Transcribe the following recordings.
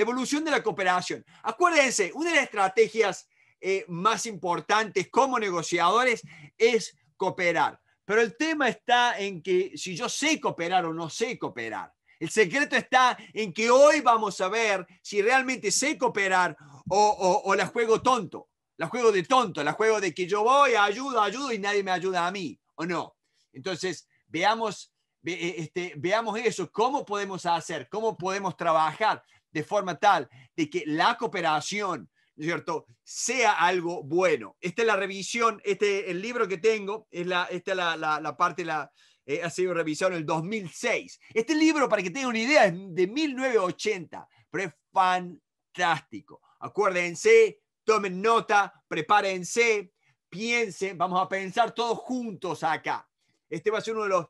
La evolución de la cooperación. Acuérdense, una de las estrategias eh, más importantes como negociadores es cooperar. Pero el tema está en que si yo sé cooperar o no sé cooperar. El secreto está en que hoy vamos a ver si realmente sé cooperar o, la juego tonto, la juego de tonto, la juego de que yo voy, ayudo, ayudo y nadie me ayuda a mí, ¿o no? Entonces, veamos, eh, este, veamos eso, cómo podemos hacer, cómo podemos trabajar de forma tal de que la cooperación, cierto?, sea algo bueno. Esta es la revisión, este el libro que tengo, es esta es la, la, parte, la, eh, ha sido revisión en el 2006. Este libro, para que tengan una idea, es de 1980, pero es fantástico. Acuérdense, tomen nota, prepárense, piensen, vamos a pensar todos juntos acá. Este va a ser uno de, los,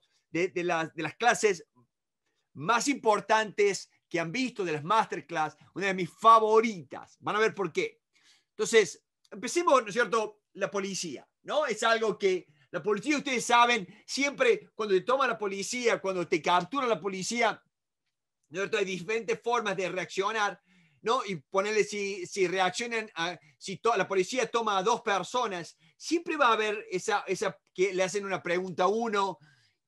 las, de las clases más importantes que han visto de las masterclass, una de mis favoritas. Van a ver por qué. Entonces, empecemos, ¿no es cierto?, la policía, ¿no? Es algo que la policía, ustedes saben, siempre cuando te toma la policía, cuando te captura la policía, ¿no es cierto? hay diferentes formas de reaccionar, ¿no? Y ponerle si, si reaccionan, a, si la policía toma a dos personas, siempre va a haber esa, esa que le hacen una pregunta a uno,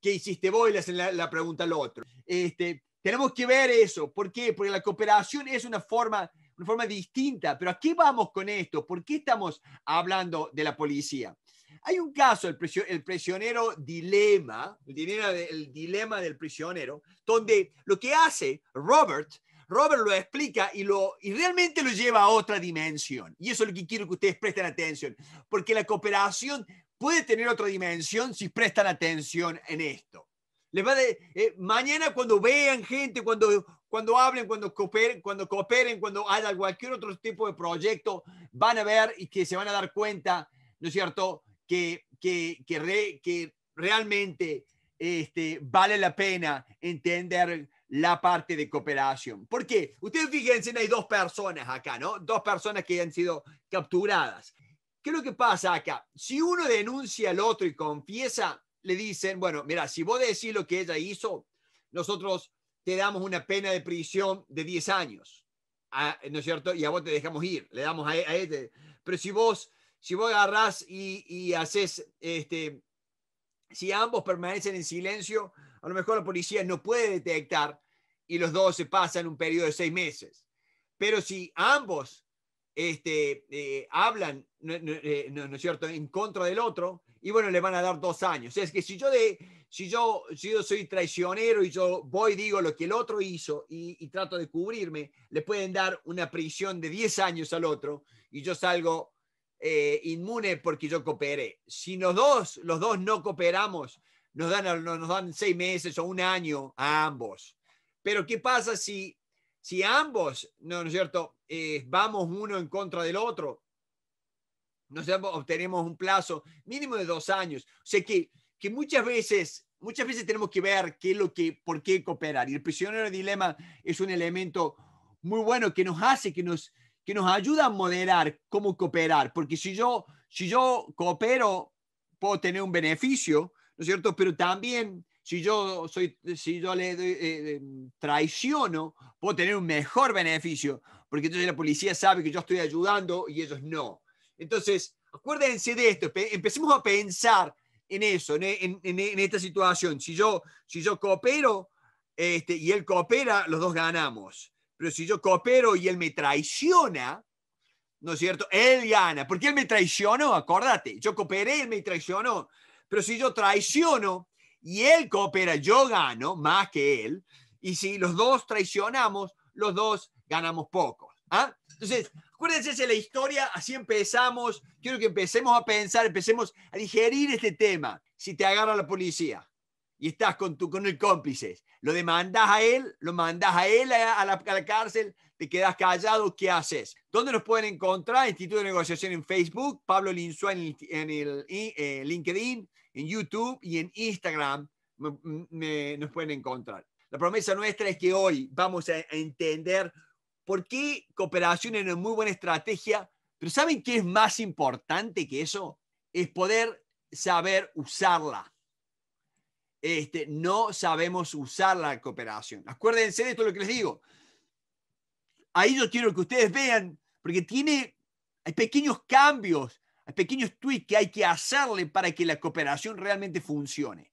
que hiciste vos? Y le hacen la, la pregunta al otro. Este, tenemos que ver eso. ¿Por qué? Porque la cooperación es una forma, una forma distinta. Pero ¿a qué vamos con esto? ¿Por qué estamos hablando de la policía? Hay un caso, el, el prisionero dilema, el, el dilema del prisionero, donde lo que hace Robert Robert lo explica y, lo, y realmente lo lleva a otra dimensión. Y eso es lo que quiero que ustedes presten atención, porque la cooperación puede tener otra dimensión si prestan atención en esto. Les va de, eh, mañana cuando vean gente, cuando, cuando hablen, cuando cooperen, cuando cooperen, cuando cualquier otro tipo de proyecto, van a ver y que se van a dar cuenta, ¿no es cierto?, que, que, que, que realmente este, vale la pena entender la parte de cooperación. ¿Por qué? Ustedes fíjense, hay dos personas acá, ¿no? Dos personas que han sido capturadas. ¿Qué es lo que pasa acá? Si uno denuncia al otro y confiesa, le dicen, bueno, mira, si vos decís lo que ella hizo, nosotros te damos una pena de prisión de 10 años, ah, ¿no es cierto? Y a vos te dejamos ir, le damos e-, a, este. Pero si vos, si vos agarrás y, y haces, este, si ambos permanecen en silencio, a lo mejor la policía no puede detectar y los dos se pasan un periodo de seis meses. Pero si ambos este, eh, hablan, eh, no, es cierto?, en contra del otro, y bueno, le van a dar dos años. Es que si yo, de, si yo, si yo soy traicionero y yo voy, digo lo que el otro hizo y, trato de cubrirme, le pueden dar una prisión de 10 años al otro y yo salgo eh, inmune porque yo cooperé. Si los dos, los dos no cooperamos, nos dan, nos dan seis meses o un año a ambos. Pero ¿qué pasa si, si ambos, no, es cierto?, eh, vamos uno en contra del otro nosotros obtenemos un plazo mínimo de dos años. O sea que, que muchas veces muchas veces tenemos que ver qué es lo que, por qué cooperar. Y el prisionero dilema es un elemento muy bueno que nos hace, que nos, que nos ayuda a moderar cómo cooperar. Porque si yo, si yo coopero, puedo tener un beneficio, ¿no es cierto? Pero también si yo, soy, si yo le eh, eh, traiciono, puedo tener un mejor beneficio. Porque entonces la policía sabe que yo estoy ayudando y ellos no. Entonces, acuérdense de esto, empecemos a pensar en eso, en, esta situación. Si yo, si yo coopero este, y él coopera, los dos ganamos. Pero si yo coopero y él me traiciona, ¿no es cierto? Él gana, porque él me traicionó, acuérdate, yo cooperé, él me traicionó. Pero si yo traiciono y él coopera, yo gano más que él. Y si los dos traicionamos, los dos ganamos poco. ¿ah? Entonces, Acuérdense de la historia, así empezamos. Quiero que empecemos a pensar, empecemos a digerir este tema. Si te agarra la policía y estás con, tu, con el cómplice, lo demandas a él, lo mandas a él a, la, cárcel, te quedas callado, ¿qué haces? ¿Dónde nos pueden encontrar? Instituto de Negociación en Facebook, Pablo Linsua en, el, eh, LinkedIn, en YouTube y en Instagram nos pueden encontrar. La promesa nuestra es que hoy vamos a entender por qué cooperación es una muy buena estrategia, pero ¿saben qué es más importante que eso? Es poder saber usarla. Este, no sabemos usar la cooperación. Acuérdense de esto lo que les digo. Ahí yo quiero que ustedes vean, porque tiene, hay pequeños cambios, hay pequeños tweaks que hay que hacerle para que la cooperación realmente funcione.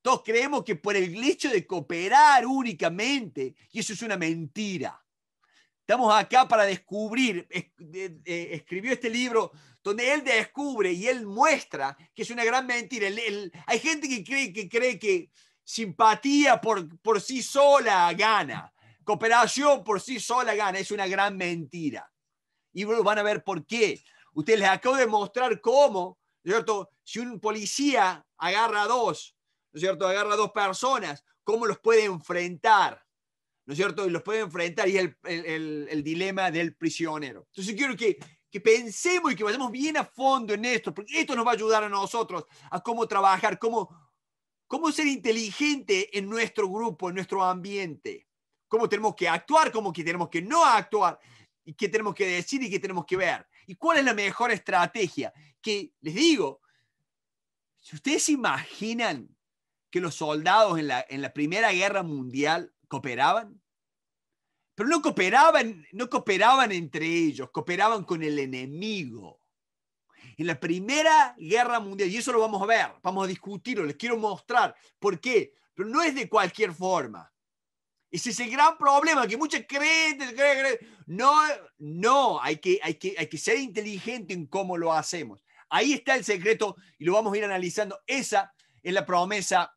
Todos creemos que por el hecho de cooperar únicamente, y eso es una mentira. Estamos acá para descubrir, escribió este libro donde él descubre y él muestra que es una gran mentira. hay gente que cree que, cree que simpatía por, por sí sola gana, cooperación por sí sola gana, es una gran mentira. Y van a ver por qué. Ustedes les acabo de mostrar cómo, cierto? Si un policía agarra a dos, cierto? Agarra a dos personas, ¿cómo los puede enfrentar? ¿no es cierto? Y los puede enfrentar y el, el, el, dilema del prisionero. Entonces quiero que, que, pensemos y que vayamos bien a fondo en esto, porque esto nos va a ayudar a nosotros a cómo trabajar, cómo, cómo ser inteligente en nuestro grupo, en nuestro ambiente, cómo tenemos que actuar, cómo que tenemos que no actuar, y qué tenemos que decir y qué tenemos que ver. ¿Y cuál es la mejor estrategia? Que les digo, si ustedes se imaginan que los soldados en la, en la Primera Guerra Mundial cooperaban, pero no cooperaban, no cooperaban entre ellos, cooperaban con el enemigo. En la Primera Guerra Mundial, y eso lo vamos a ver, vamos a discutirlo, les quiero mostrar por qué, pero no es de cualquier forma. Ese es el gran problema que muchos creen, No, no, hay que, hay, que, hay que ser inteligente en cómo lo hacemos. Ahí está el secreto y lo vamos a ir analizando. Esa es la promesa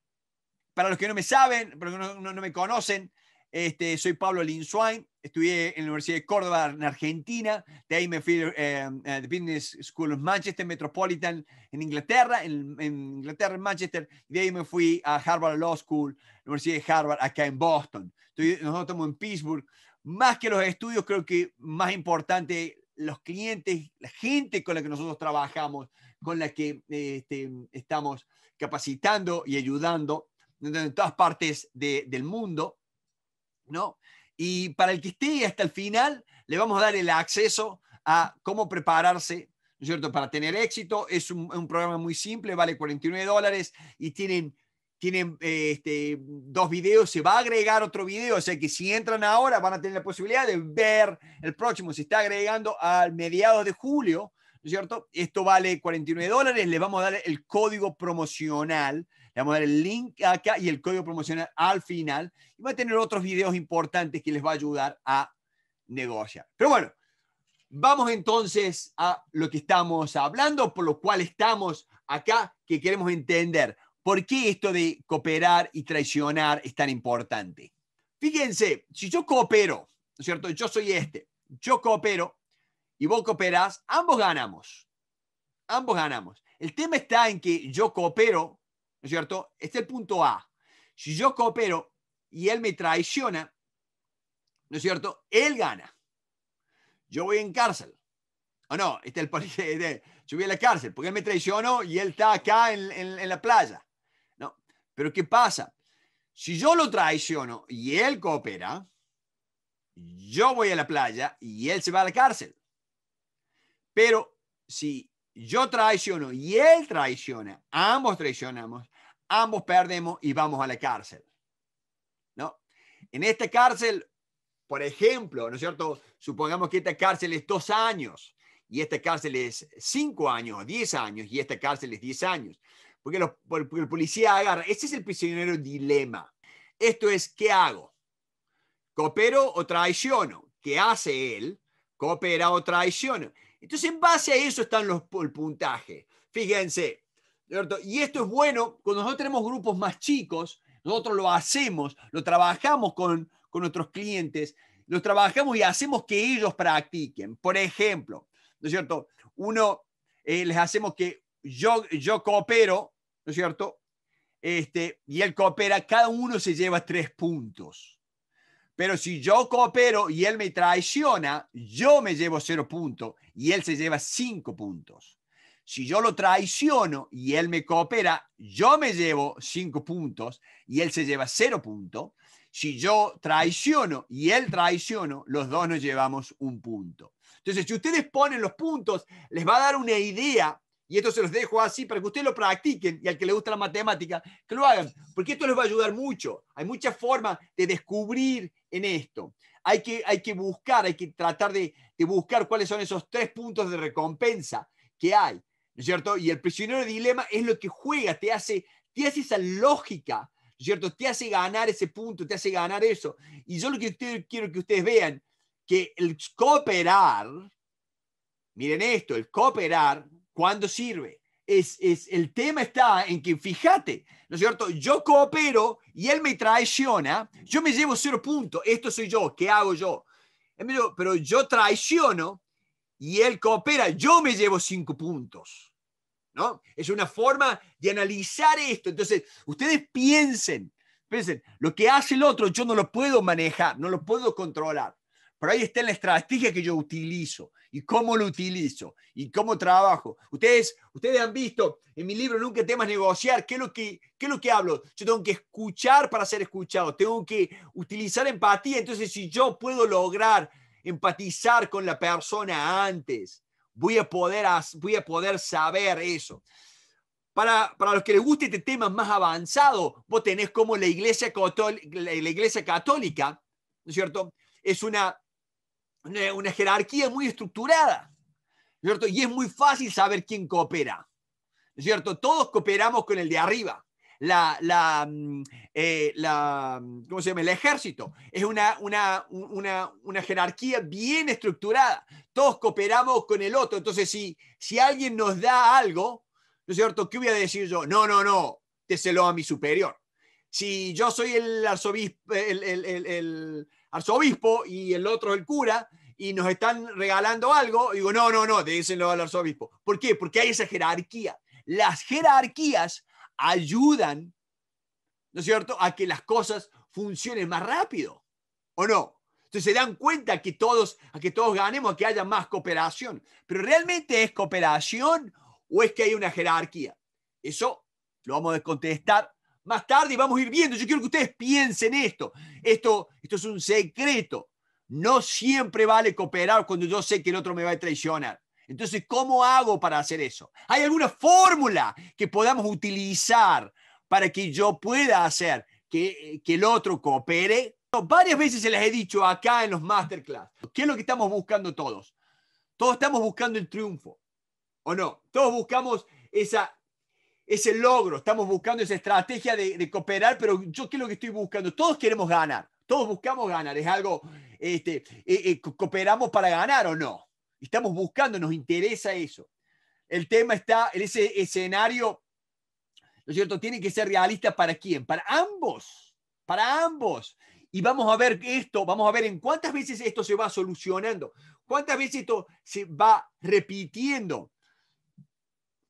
para los que no me saben, para los que no, me conocen, este, soy Pablo Linswine, estudié en la Universidad de Córdoba, en Argentina, de ahí me fui eh, a la Business School of Manchester Metropolitan en Inglaterra, en, Inglaterra, en Manchester, y de ahí me fui a Harvard Law School, Universidad de Harvard, acá en Boston. nosotros estamos en Pittsburgh. Más que los estudios, creo que más importante los clientes, la gente con la que nosotros trabajamos, con la que este, estamos capacitando y ayudando en todas partes del mundo, ¿no? Y para el que esté hasta el final, le vamos a dar el acceso a cómo prepararse, cierto?, para tener éxito. Es un, programa muy simple, vale 49 dólares y tienen tienen eh, este, dos videos, se va a agregar otro video, o sea que si entran ahora van a tener la posibilidad de ver el próximo, se está agregando al mediados de julio, cierto? Esto vale 49 dólares, le vamos a dar el código promocional le vamos a dar el link acá y el código promocional al final. Y va a tener otros videos importantes que les va a ayudar a negociar. Pero bueno, vamos entonces a lo que estamos hablando, por lo cual estamos acá, que queremos entender por qué esto de cooperar y traicionar es tan importante. Fíjense, si yo coopero, ¿no es cierto? Yo soy este, yo coopero y vos cooperás, ambos ganamos. Ambos ganamos. El tema está en que yo coopero ¿no es cierto? Este es el punto A. Si yo coopero y él me traiciona, ¿no es cierto? Él gana. Yo voy en cárcel. O no, este es el de, yo voy a la cárcel porque él me traicionó y él está acá en, en la playa. No, pero ¿qué pasa? Si yo lo traiciono y él coopera, yo voy a la playa y él se va a la cárcel. Pero si yo traiciono y él traiciona, ambos traicionamos, ambos perdemos y vamos a la cárcel. ¿No? En esta cárcel, por ejemplo, ¿no es cierto? Supongamos que esta cárcel es dos años y esta cárcel es cinco años, o diez años y esta cárcel es diez años. Porque, el policía agarra, ese es el prisionero dilema. Esto es, ¿qué hago? ¿Coopero o traiciono? ¿Qué hace él? ¿Coopera o traiciono? Entonces, en base a eso están los, puntajes. puntaje. Fíjense, y esto es bueno, cuando nosotros tenemos grupos más chicos, nosotros lo hacemos, lo trabajamos con, con nuestros clientes, lo trabajamos y hacemos que ellos practiquen. Por ejemplo, ¿no es cierto? Uno, eh, les hacemos que yo, coopero, ¿no es cierto? Este, y él coopera, cada uno se lleva tres puntos. Pero si yo coopero y él me traiciona, yo me llevo cero puntos y él se lleva cinco puntos. Si yo lo traiciono y él me coopera, yo me llevo cinco puntos y él se lleva cero puntos. Si yo traiciono y él traiciono, los dos nos llevamos un punto. Entonces, si ustedes ponen los puntos, les va a dar una idea, y esto se los dejo así para que ustedes lo practiquen y al que le gusta la matemática, que lo hagan, porque esto les va a ayudar mucho. Hay muchas formas de descubrir en esto. Hay que, hay que buscar, hay que tratar de, de buscar cuáles son esos tres puntos de recompensa que hay. ¿no es cierto? Y el prisionero de dilema es lo que juega, te hace, te esa lógica, ¿no es cierto? Te hace ganar ese punto, te hace ganar eso. Y yo lo que quiero que ustedes vean, que el cooperar, miren esto, el cooperar, ¿cuándo sirve? Es, el tema está en que, fíjate, ¿no es cierto? Yo coopero y él me traiciona, yo me llevo cero puntos, esto soy yo, ¿qué hago yo? Pero yo traiciono y él coopera, yo me llevo cinco puntos. ¿no? Es una forma de analizar esto. Entonces, ustedes piensen, piensen, lo que hace el otro yo no lo puedo manejar, no lo puedo controlar. Pero ahí está la estrategia que yo utilizo y cómo lo utilizo y cómo trabajo. Ustedes, ustedes han visto en mi libro Nunca temas negociar, ¿qué lo que, qué es lo que hablo? Yo tengo que escuchar para ser escuchado, tengo que utilizar empatía. Entonces, si yo puedo lograr empatizar con la persona antes. Voy a poder, voy a poder saber eso. Para, para, los que les guste este tema más avanzado, vos tenés como la Iglesia, Católica, la iglesia católica ¿no es cierto? Es una, jerarquía muy estructurada, ¿no es cierto? Y es muy fácil saber quién coopera, ¿no es cierto? Todos cooperamos con el de arriba, la, la, mm, eh, la mm, ¿cómo se llama? El ejército. Es una, una, una, una, jerarquía bien estructurada. Todos cooperamos con el otro. Entonces, si, si alguien nos da algo, ¿no es cierto? ¿Qué voy a decir yo? No, no, no, déselo a mi superior. Si yo soy el arzobispo, el, arzobispo y el otro el cura, y nos están regalando algo, digo, no, no, no, déselo al arzobispo. ¿Por qué? Porque hay esa jerarquía. Las jerarquías ayudan, ¿no es cierto?, a que las cosas funcionen más rápido, ¿o no? Entonces se dan cuenta que todos, a que todos ganemos, a que haya más cooperación. Pero ¿realmente es cooperación o es que hay una jerarquía? Eso lo vamos a contestar más tarde y vamos a ir viendo. Yo quiero que ustedes piensen esto. Esto, esto es un secreto. No siempre vale cooperar cuando yo sé que el otro me va a traicionar. Entonces, ¿cómo hago para hacer eso? ¿Hay alguna fórmula que podamos utilizar para que yo pueda hacer que, eh, que el otro coopere? varias veces se las he dicho acá en los masterclass. ¿Qué es lo que estamos buscando todos? Todos estamos buscando el triunfo, ¿o no? Todos buscamos esa, ese logro, estamos buscando esa estrategia de, cooperar, pero yo qué es lo que estoy buscando? Todos queremos ganar, todos buscamos ganar, es algo, este, eh, eh, cooperamos para ganar o no. Estamos buscando, nos interesa eso. El tema está, en ese escenario, ¿no es cierto? Tiene que ser realista para quién? Para ambos, para ambos. Y vamos a ver esto, vamos a ver en cuántas veces esto se va solucionando, cuántas veces esto se va repitiendo.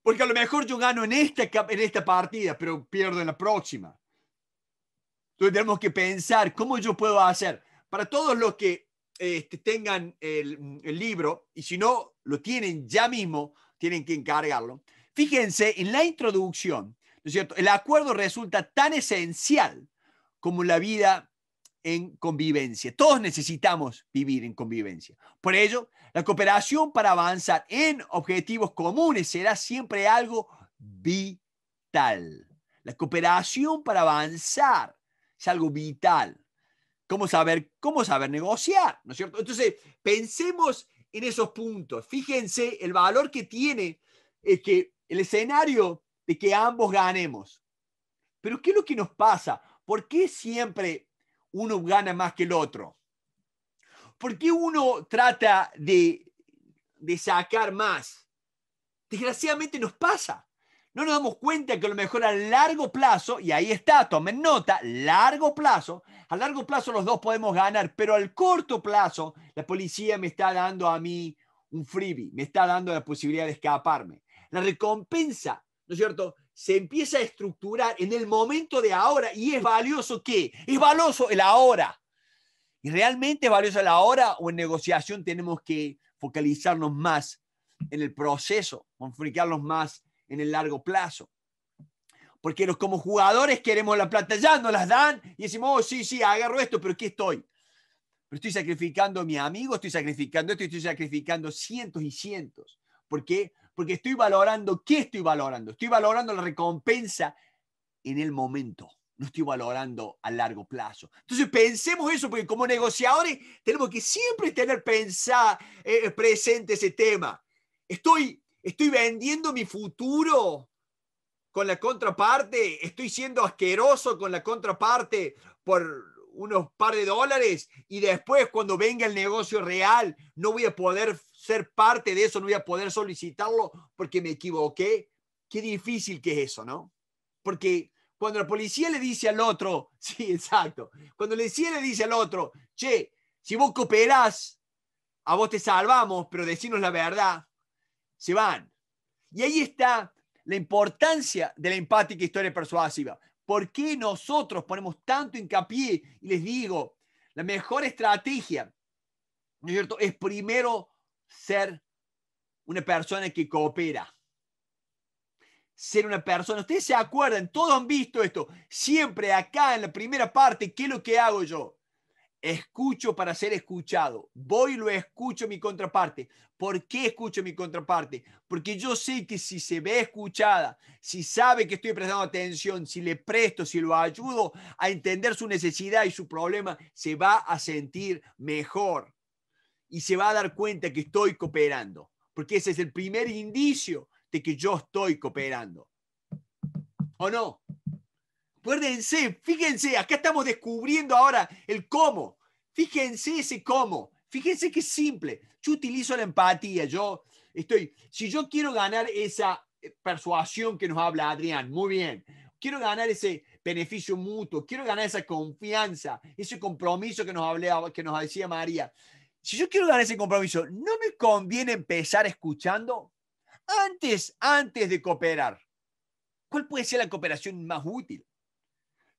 Porque a lo mejor yo gano en esta, en esta partida, pero pierdo en la próxima. Entonces tenemos que pensar cómo yo puedo hacer. Para todos los que este, tengan el, libro y si no lo tienen ya mismo, tienen que encargarlo. Fíjense en la introducción, El acuerdo resulta tan esencial como la vida en convivencia. Todos necesitamos vivir en convivencia. Por ello, la cooperación para avanzar en objetivos comunes será siempre algo vital. La cooperación para avanzar es algo vital cómo saber, cómo saber negociar, ¿no es cierto? Entonces, pensemos en esos puntos. Fíjense el valor que tiene que el escenario de que ambos ganemos. Pero ¿qué es lo que nos pasa? ¿Por qué siempre uno gana más que el otro? ¿Por qué uno trata de, de sacar más? Desgraciadamente nos pasa no nos damos cuenta que a lo mejor a largo plazo, y ahí está, tomen nota, largo plazo, a largo plazo los dos podemos ganar, pero al corto plazo la policía me está dando a mí un freebie, me está dando la posibilidad de escaparme. La recompensa, ¿no es cierto? Se empieza a estructurar en el momento de ahora y es valioso qué? Es valioso el ahora. Y realmente es valioso el ahora o en negociación tenemos que focalizarnos más en el proceso, enfocarnos más en el largo plazo. Porque los, como jugadores queremos la plata ya, nos las dan y decimos, oh, sí, sí, agarro esto, pero ¿qué estoy? Pero estoy sacrificando a mi amigo, estoy sacrificando esto, estoy sacrificando cientos y cientos. ¿Por qué? Porque estoy valorando, ¿qué estoy valorando? Estoy valorando la recompensa en el momento no estoy valorando a largo plazo. Entonces pensemos eso, porque como negociadores tenemos que siempre tener pensar, eh, presente ese tema. Estoy estoy vendiendo mi futuro con la contraparte, estoy siendo asqueroso con la contraparte por unos par de dólares y después cuando venga el negocio real no voy a poder ser parte de eso, no voy a poder solicitarlo porque me equivoqué. Qué difícil que es eso, ¿no? Porque cuando la policía le dice al otro, sí, exacto, cuando la policía le dice al otro, che, si vos cooperás, a vos te salvamos, pero decimos la verdad, se van. Y ahí está la importancia de la empática historia persuasiva. ¿Por qué nosotros ponemos tanto hincapié? Y les digo, la mejor estrategia, ¿no es cierto?, es primero ser una persona que coopera. Ser una persona, ustedes se acuerdan, todos han visto esto, siempre acá en la primera parte, ¿qué es lo que hago yo? escucho para ser escuchado, voy y lo escucho mi contraparte. ¿Por qué escucho mi contraparte? Porque yo sé que si se ve escuchada, si sabe que estoy prestando atención, si le presto, si lo ayudo a entender su necesidad y su problema, se va a sentir mejor y se va a dar cuenta que estoy cooperando, porque ese es el primer indicio de que yo estoy cooperando. ¿O no? Acuérdense, fíjense, acá estamos descubriendo ahora el cómo. Fíjense ese cómo. Fíjense qué simple. Yo utilizo la empatía. Yo estoy, si yo quiero ganar esa eh, persuasión que nos habla Adrián, muy bien. Quiero ganar ese beneficio mutuo, quiero ganar esa confianza, ese compromiso que nos que nos decía María. Si yo quiero ganar ese compromiso, ¿no me conviene empezar escuchando? Antes, antes de cooperar. ¿Cuál puede ser la cooperación más útil?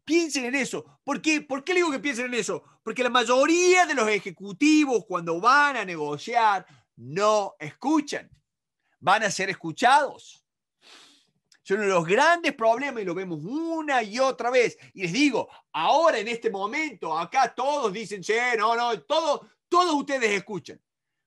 Piensen en eso. ¿Por qué? ¿Por qué le digo que piensen en eso? Porque la mayoría de los ejecutivos cuando van a negociar no escuchan. Van a ser escuchados. Son los grandes problemas y lo vemos una y otra vez. Y les digo, ahora en este momento, acá todos dicen, che, no, no, todos, todos ustedes escuchan.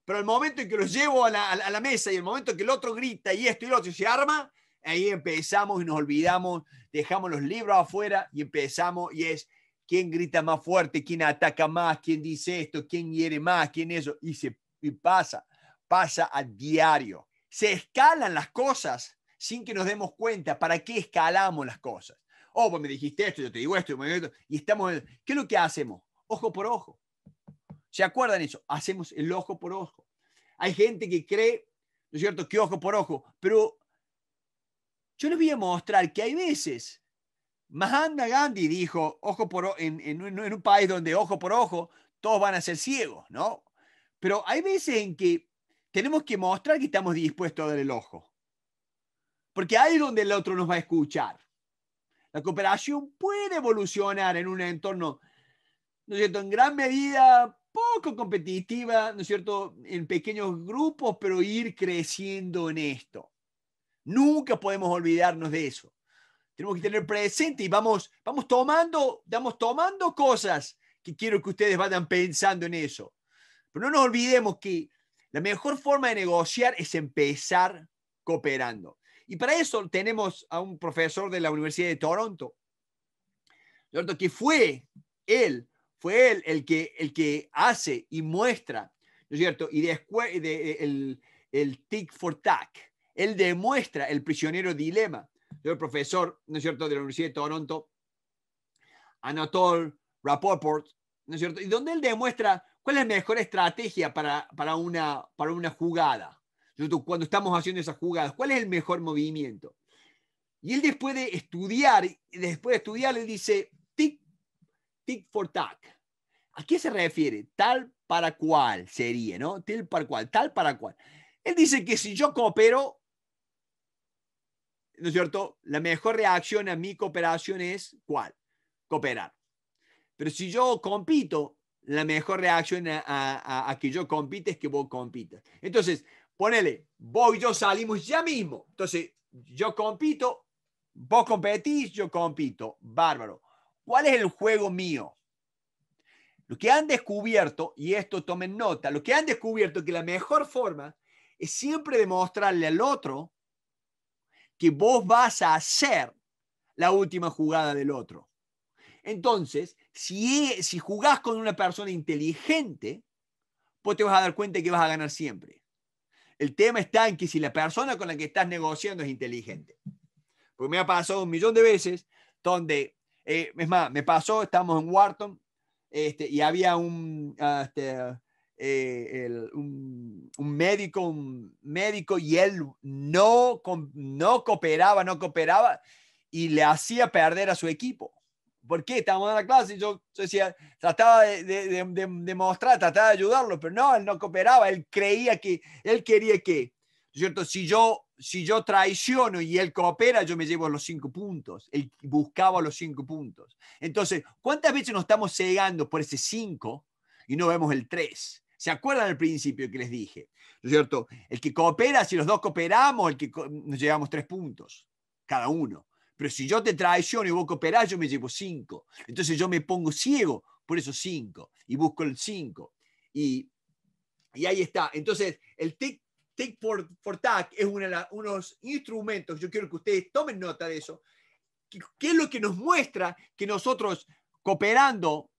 Pero el momento en que los llevo a la, mesa y el momento en que el otro grita y esto y lo otro se arma, ahí empezamos y nos olvidamos, dejamos los libros afuera y empezamos y es quién grita más fuerte, quién ataca más, quién dice esto, quién hiere más, quién eso, y se pasa, pasa a diario. Se escalan las cosas sin que nos demos cuenta para qué escalamos las cosas. Oh, pues me dijiste esto, yo te digo esto, y estamos, ¿qué es lo que hacemos? Ojo por ojo. ¿Se acuerdan eso? Hacemos el ojo por ojo. Hay gente que cree, ¿no es cierto?, que ojo por ojo, pero yo les voy a mostrar que hay veces. Mahatma Gandhi dijo, ojo por en, en, en un país donde ojo por ojo, todos van a ser ciegos, ¿no? Pero hay veces en que tenemos que mostrar que estamos dispuestos a dar el ojo. Porque ahí es donde el otro nos va a escuchar. La cooperación puede evolucionar en un entorno, ¿no es cierto?, en gran medida poco competitiva, ¿no es cierto?, en pequeños grupos, pero ir creciendo en esto. Nunca podemos olvidarnos de eso. Tenemos que tener presente y vamos, vamos tomando, vamos tomando cosas que quiero que ustedes vayan pensando en eso. Pero no nos olvidemos que la mejor forma de negociar es empezar cooperando. Y para eso tenemos a un profesor de la Universidad de Toronto, que fue él, fue él el que, el que hace y muestra, ¿no es cierto? Y después de, el, el tick for tack, él demuestra el prisionero dilema. El profesor, ¿no es cierto?, de la Universidad de Toronto, Anatol Rapoport, ¿no es cierto?, y donde él demuestra cuál es la mejor estrategia para, una, para una jugada, cuando estamos haciendo esas jugadas, cuál es el mejor movimiento. Y él después de estudiar, después de estudiar, él dice, tic, tic for tac. ¿A qué se refiere? Tal para cual sería, ¿no? Tal para cual, tal para cual. Él dice que si yo coopero, ¿no es cierto? La mejor reacción a mi cooperación es cuál? Cooperar. Pero si yo compito, la mejor reacción a, que yo compite es que vos compitas. Entonces, ponele, vos y yo salimos ya mismo. Entonces, yo compito, vos competís, yo compito. Bárbaro. ¿Cuál es el juego mío? Lo que han descubierto, y esto tomen nota, lo que han descubierto que la mejor forma es siempre demostrarle al otro que vos vas a hacer la última jugada del otro. Entonces, si, si jugás con una persona inteligente, vos te vas a dar cuenta que vas a ganar siempre. El tema está en que si la persona con la que estás negociando es inteligente. Porque me ha pasado un millón de veces donde, eh, es más, me pasó, estamos en Wharton, este, y había un, ah, este, eh, un, médico, un médico, y él no, no cooperaba, no cooperaba, y le hacía perder a su equipo. ¿Por qué? Estábamos en la clase y yo, decía, trataba de, demostrar de, mostrar, trataba de ayudarlo, pero no, él no cooperaba, él creía que, él quería que, ¿cierto? Si yo, si yo traiciono y él coopera, yo me llevo los cinco puntos, él buscaba los cinco puntos. Entonces, ¿cuántas veces nos estamos cegando por ese cinco y no vemos el tres? ¿Se acuerdan del principio que les dije? ¿No es cierto? El que coopera, si los dos cooperamos, el que nos llevamos tres puntos, cada uno. Pero si yo te traiciono y vos cooperás, yo me llevo cinco. Entonces yo me pongo ciego por esos cinco y busco el cinco. Y, y ahí está. Entonces, el take for, for es uno de los unos instrumentos, yo quiero que ustedes tomen nota de eso, ¿Qué es lo que nos muestra que nosotros cooperando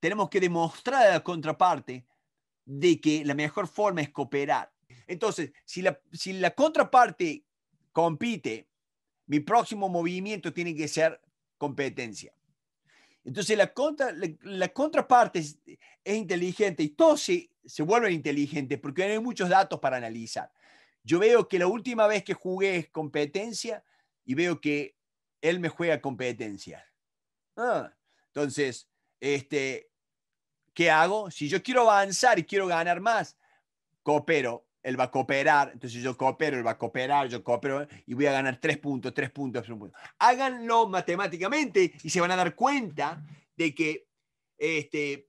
tenemos que demostrar a la contraparte de que la mejor forma es cooperar. Entonces, si la, si la contraparte compite, mi próximo movimiento tiene que ser competencia. Entonces, la, contra, la, contraparte es, inteligente y todos se, se vuelven inteligentes porque hay muchos datos para analizar. Yo veo que la última vez que jugué es competencia y veo que él me juega competencia. Ah, entonces, este, ¿qué hago? Si yo quiero avanzar y quiero ganar más, coopero, él va a cooperar, entonces yo coopero, él va a cooperar, yo coopero y voy a ganar tres puntos, tres puntos, tres puntos. Háganlo matemáticamente y se van a dar cuenta de que este,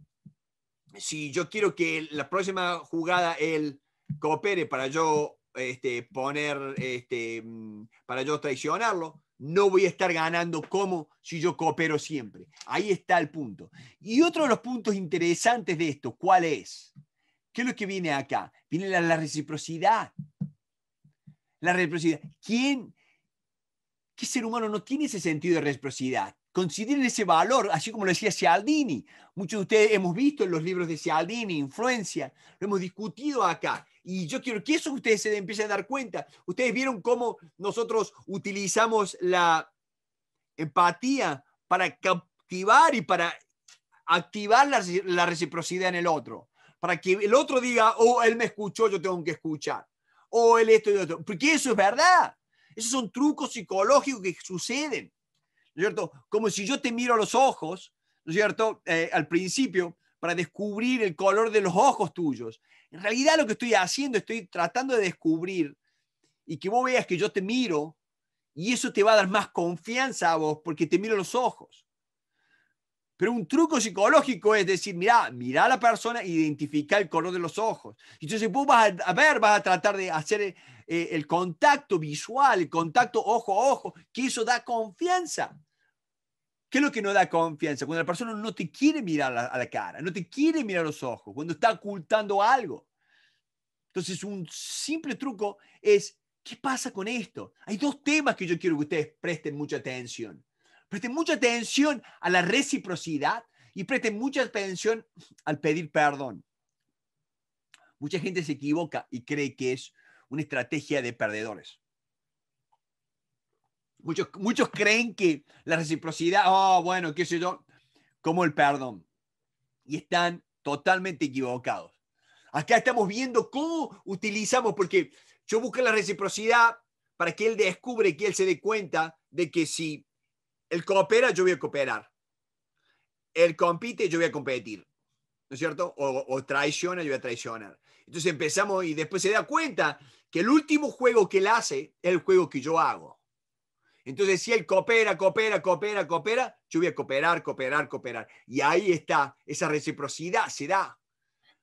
si yo quiero que la próxima jugada él coopere para yo este, poner, este, mm, para yo traicionarlo, no voy a estar ganando como si yo coopero siempre. Ahí está el punto. Y otro de los puntos interesantes de esto, ¿cuál es? ¿Qué es lo que viene acá? Viene la, reciprocidad. La reciprocidad. ¿Quién, qué ser humano no tiene ese sentido de reciprocidad? Consideren ese valor, así como lo decía Cialdini. Muchos de ustedes hemos visto en los libros de Cialdini, Influencia, lo hemos discutido acá. Y yo quiero que eso ustedes se empiecen a dar cuenta. Ustedes vieron cómo nosotros utilizamos la empatía para captivar y para activar la, reciprocidad en el otro. Para que el otro diga, oh, él me escuchó, yo tengo que escuchar. O oh, él esto y otro. Porque eso es verdad. Esos son trucos psicológicos que suceden. ¿no es cierto? Como si yo te miro a los ojos, ¿no es cierto? Eh, al principio, para descubrir el color de los ojos tuyos. En realidad lo que estoy haciendo, estoy tratando de descubrir y que vos veas que yo te miro y eso te va a dar más confianza a vos porque te miro los ojos. Pero un truco psicológico es decir, mira, mira a la persona e identifica el color de los ojos. Entonces vos vas a, ver, vas a tratar de hacer eh, el, contacto visual, el contacto ojo a ojo, que eso da confianza. ¿Qué es lo que no da confianza? Cuando la persona no te quiere mirar a la cara, no te quiere mirar a los ojos, cuando está ocultando algo. Entonces, un simple truco es, ¿qué pasa con esto? Hay dos temas que yo quiero que ustedes presten mucha atención. Presten mucha atención a la reciprocidad y presten mucha atención al pedir perdón. Mucha gente se equivoca y cree que es una estrategia de perdedores. Muchos, creen que la reciprocidad, oh, bueno, qué sé yo, como el perdón. Y están totalmente equivocados. Acá estamos viendo cómo utilizamos, porque yo busco la reciprocidad para que él descubre, que él se dé cuenta de que si él coopera, yo voy a cooperar. Él compite, yo voy a competir. ¿No es cierto? O, o traiciona, yo voy a traicionar. Entonces empezamos y después se da cuenta que el último juego que él hace es el juego que yo hago. Entonces, si él coopera, coopera, coopera, coopera, yo voy a cooperar, cooperar, cooperar. Y ahí está, esa reciprocidad se da.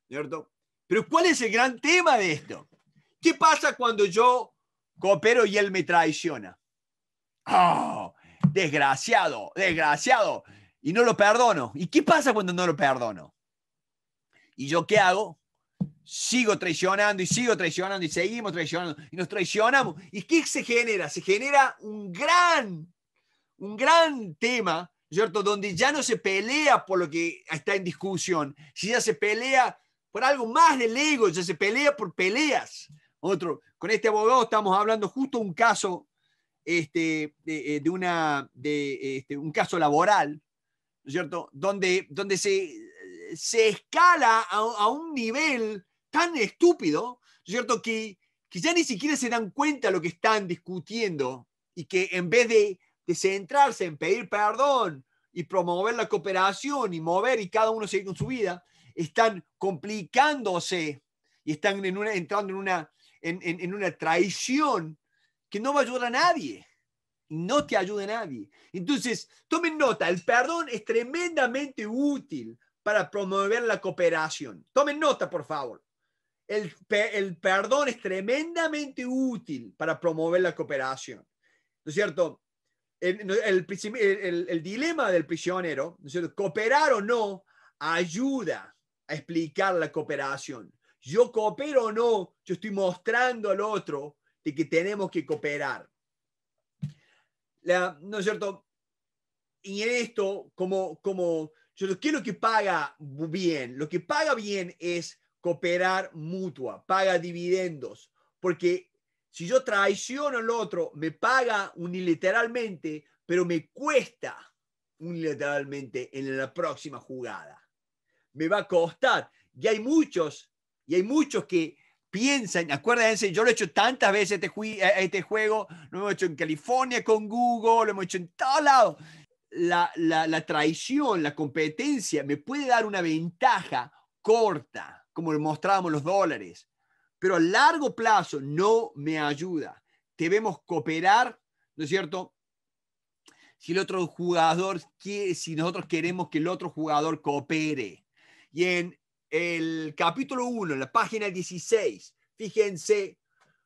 ¿Cierto? Pero ¿cuál es el gran tema de esto? ¿Qué pasa cuando yo coopero y él me traiciona? ¡Oh! Desgraciado, desgraciado. Y no lo perdono. ¿Y qué pasa cuando no lo perdono? ¿Y yo qué hago? sigo traicionando y sigo traicionando y seguimos traicionando y nos traicionamos. ¿Y qué se genera? Se genera un gran, un gran tema, ¿cierto? Donde ya no se pelea por lo que está en discusión, si ya se pelea por algo más del ego, ya se pelea por peleas. Otro, con este abogado estamos hablando justo un caso, este, de, eh, una, de este, un caso laboral, ¿cierto? Donde, donde se se escala a, un nivel tan estúpido, ¿cierto? Que, que ya ni siquiera se dan cuenta lo que están discutiendo y que en vez de, de centrarse en pedir perdón y promover la cooperación y mover y cada uno seguir con su vida, están complicándose y están entrando en una, en, una traición que no va a ayudar a nadie no te ayuda a nadie. Entonces, tomen nota, el perdón es tremendamente útil para promover la cooperación. Tomen nota, por favor. El, perdón es tremendamente útil para promover la cooperación. ¿No es cierto? El, dilema del prisionero, ¿no es cierto? Cooperar o no ayuda a explicar la cooperación. Yo coopero o no, yo estoy mostrando al otro de que tenemos que cooperar. ¿No es cierto? Y en esto, como, como ¿qué es lo que paga bien? Lo que paga bien es cooperar mutua, paga dividendos, porque si yo traiciono al otro, me paga unilateralmente, pero me cuesta unilateralmente en la próxima jugada. Me va a costar. Y hay muchos, y hay muchos que piensan, acuérdense, yo lo he hecho tantas veces este, este juego, lo hemos hecho en California con Google, lo hemos hecho en todos lados la, traición, la competencia, me puede dar una ventaja corta, como mostrábamos los dólares, pero a largo plazo no me ayuda. Debemos cooperar, ¿no es cierto? Si el otro jugador si nosotros queremos que el otro jugador coopere. Y en el capítulo 1, la página 16, fíjense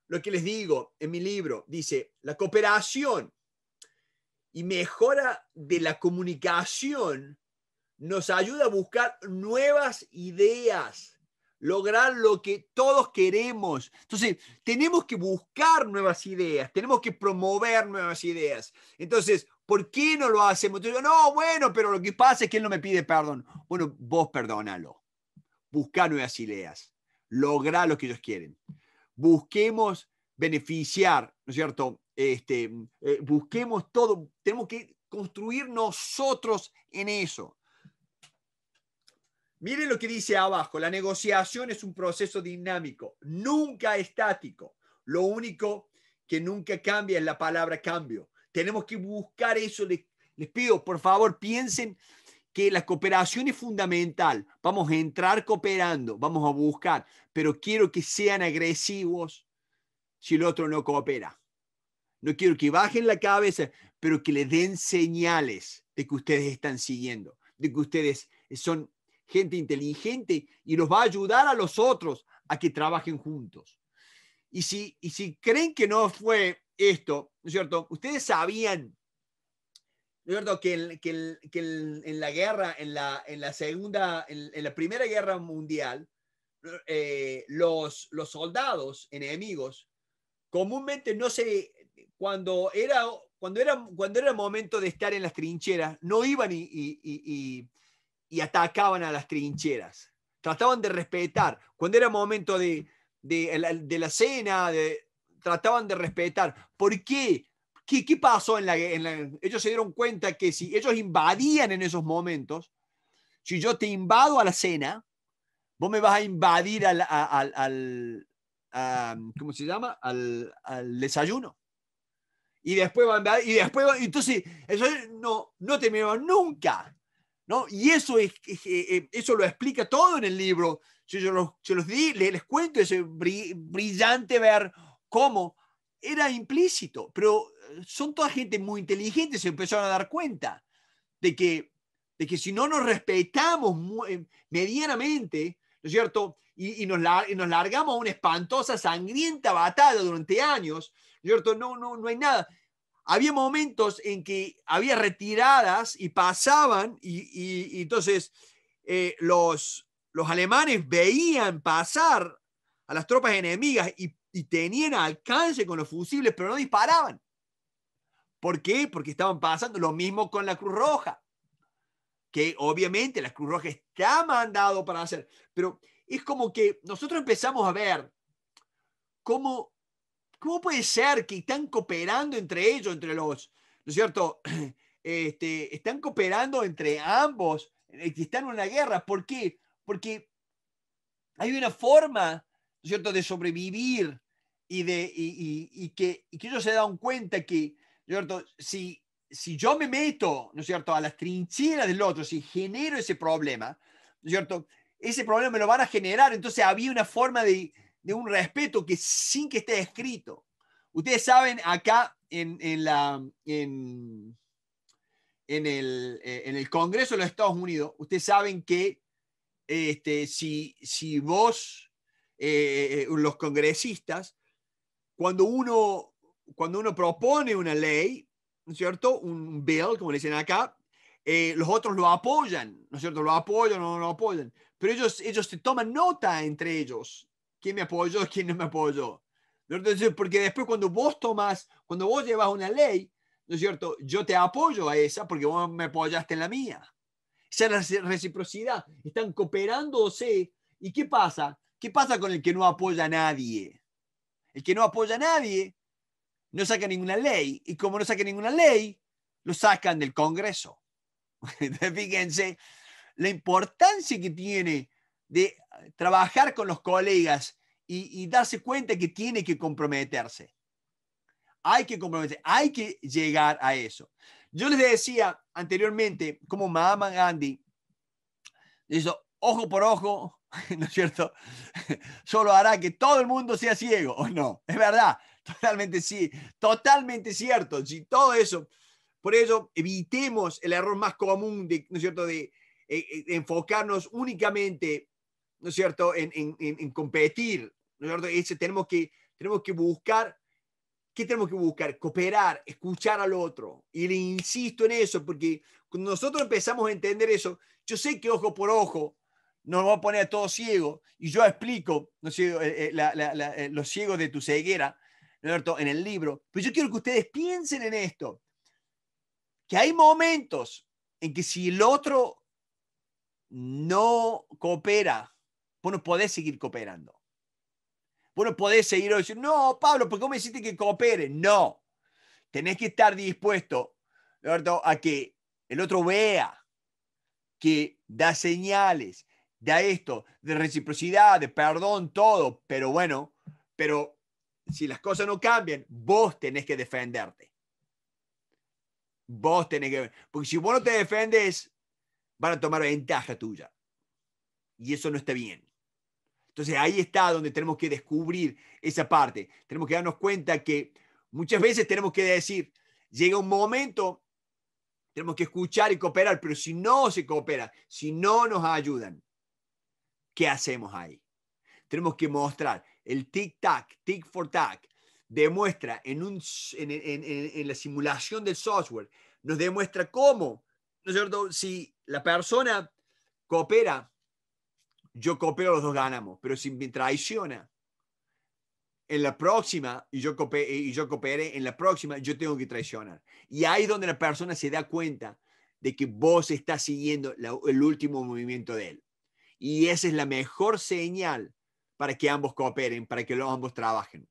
lo que les digo en mi libro, dice, la cooperación y mejora de la comunicación nos ayuda a buscar nuevas ideas, lograr lo que todos queremos. Entonces, tenemos que buscar nuevas ideas, tenemos que promover nuevas ideas. Entonces, ¿por qué no lo hacemos? no, bueno, pero lo que pasa es que él no me pide perdón. Bueno, vos perdónalo. Busca nuevas ideas, lograr lo que ellos quieren. Busquemos beneficiar, ¿no es cierto?, este, mm, eh, busquemos todo, tenemos que construir nosotros en eso. Miren lo que dice abajo, la negociación es un proceso dinámico, nunca estático. Lo único que nunca cambia es la palabra cambio. Tenemos que buscar eso. les pido, por favor, piensen que la cooperación es fundamental. Vamos a entrar cooperando, vamos a buscar, pero quiero que sean agresivos si el otro no coopera. No quiero que bajen la cabeza, pero que le den señales de que ustedes están siguiendo, de que ustedes son gente inteligente y los va a ayudar a los otros a que trabajen juntos. Y si, si creen que no fue esto, ¿no es cierto? Ustedes sabían, ¿no es cierto?, que, en, la guerra, en la, en la segunda, en, la primera guerra mundial, eh, los, los soldados enemigos comúnmente no se cuando era, cuando era, cuando era momento de estar en las trincheras, no iban y, atacaban a las trincheras. Trataban de respetar. Cuando era momento de, de, la cena, trataban de respetar. ¿Por qué? ¿Qué, pasó en la, Ellos se dieron cuenta que si ellos invadían en esos momentos, si yo te invado a la cena, vos me vas a invadir al, ¿cómo se llama? al desayuno y después van y después entonces eso no, no nunca. ¿no? Y eso, es, eh, eh, eso lo explica todo en el libro. Yo, yo los, los di, les, cuento, ese brillante ver cómo era implícito, pero eh, son toda gente muy inteligente, se empezaron a dar cuenta de que, de que si no nos respetamos medianamente, ¿no es cierto? Y, y, nos, nos largamos a una espantosa, sangrienta batalla durante años, ¿no es cierto? No, no, no hay nada había momentos en que había retiradas y pasaban y, entonces eh, los, los alemanes veían pasar a las tropas enemigas y, y, tenían alcance con los fusibles, pero no disparaban. ¿Por qué? Porque estaban pasando lo mismo con la Cruz Roja, que obviamente la Cruz Roja está mandado para hacer, pero es como que nosotros empezamos a ver cómo ¿Cómo puede ser que están cooperando entre ellos, entre los, ¿no es cierto? Este, están cooperando entre ambos, eh, están en una guerra. ¿Por qué? Porque hay una forma, ¿no es cierto?, de sobrevivir y, de, y, que, que, ellos se dan cuenta que, ¿no es cierto?, si, si yo me meto, ¿no es cierto?, a las trincheras del otro, si genero ese problema, ¿no es cierto?, ese problema me lo van a generar. Entonces había una forma de, de un respeto que sin que esté escrito. Ustedes saben, acá en, en la, en, eh, el, Congreso de los Estados Unidos, ustedes saben que este, si, si vos, eh, eh, los congresistas, cuando uno, cuando uno propone una ley, ¿no es cierto? Un bill, como le dicen acá, los otros lo apoyan, ¿no es cierto? Lo apoyan o no lo apoyan. Pero ellos, ellos se toman nota entre ellos quién me apoyó, quién no me apoyó. porque después cuando vos tomas, cuando vos llevas una ley, ¿no es cierto? Yo te apoyo a esa porque vos me apoyaste en la mía. Esa es la reciprocidad. Están cooperándose. ¿Y qué pasa? ¿Qué pasa con el que no apoya a nadie? El que no apoya a nadie no saca ninguna ley. Y como no saca ninguna ley, lo sacan del Congreso. Entonces, fíjense la importancia que tiene de eh, trabajar con los colegas y, darse cuenta que tiene que comprometerse. Hay que comprometerse, hay que llegar a eso. Yo les decía anteriormente, como Mahatma Gandhi, eso, ojo por ojo, ¿no es cierto? Solo hará que todo el mundo sea ciego, ¿o no? Es verdad, totalmente sí, totalmente cierto. Si todo eso, por eso evitemos el error más común, de, ¿no es cierto?, de, eh, eh, enfocarnos únicamente ¿no es cierto?, en, en, competir, ¿no cierto? Ese, tenemos, que, tenemos que buscar, ¿qué tenemos que buscar? Cooperar, escuchar al otro. Y le insisto en eso, porque cuando nosotros empezamos a entender eso, yo sé que ojo por ojo nos va a poner a todos ciegos, y yo explico ¿no eh, eh, eh, los ciegos de tu ceguera, ¿no cierto?, en el libro, pero yo quiero que ustedes piensen en esto, que hay momentos en que si el otro no coopera, Vos no podés seguir cooperando. Vos no podés seguir diciendo, no, Pablo, ¿por qué me hiciste que coopere? No. Tenés que estar dispuesto, a que el otro vea que da señales, da esto, de reciprocidad, de perdón, todo. Pero bueno, pero si las cosas no cambian, vos tenés que defenderte. Vos tenés que... Porque si vos no te defendes, van a tomar ventaja tuya. Y eso no está bien. Entonces ahí está donde tenemos que descubrir esa parte. Tenemos que darnos cuenta que muchas veces tenemos que decir, llega un momento, tenemos que escuchar y cooperar, pero si no se coopera, si no nos ayudan, ¿qué hacemos ahí? Tenemos que mostrar el tic-tac, tic for tac, demuestra en, un, en, en, la simulación del software, nos demuestra cómo, ¿no es cierto? Si la persona coopera yo coopero, los dos ganamos. Pero si me traiciona en la próxima, y yo, coopere, eh, y yo cooperé en la próxima, yo tengo que traicionar. Y ahí es donde la persona se da cuenta de que vos estás siguiendo el último movimiento de él. Y esa es la mejor señal para que ambos cooperen, para que los ambos trabajen.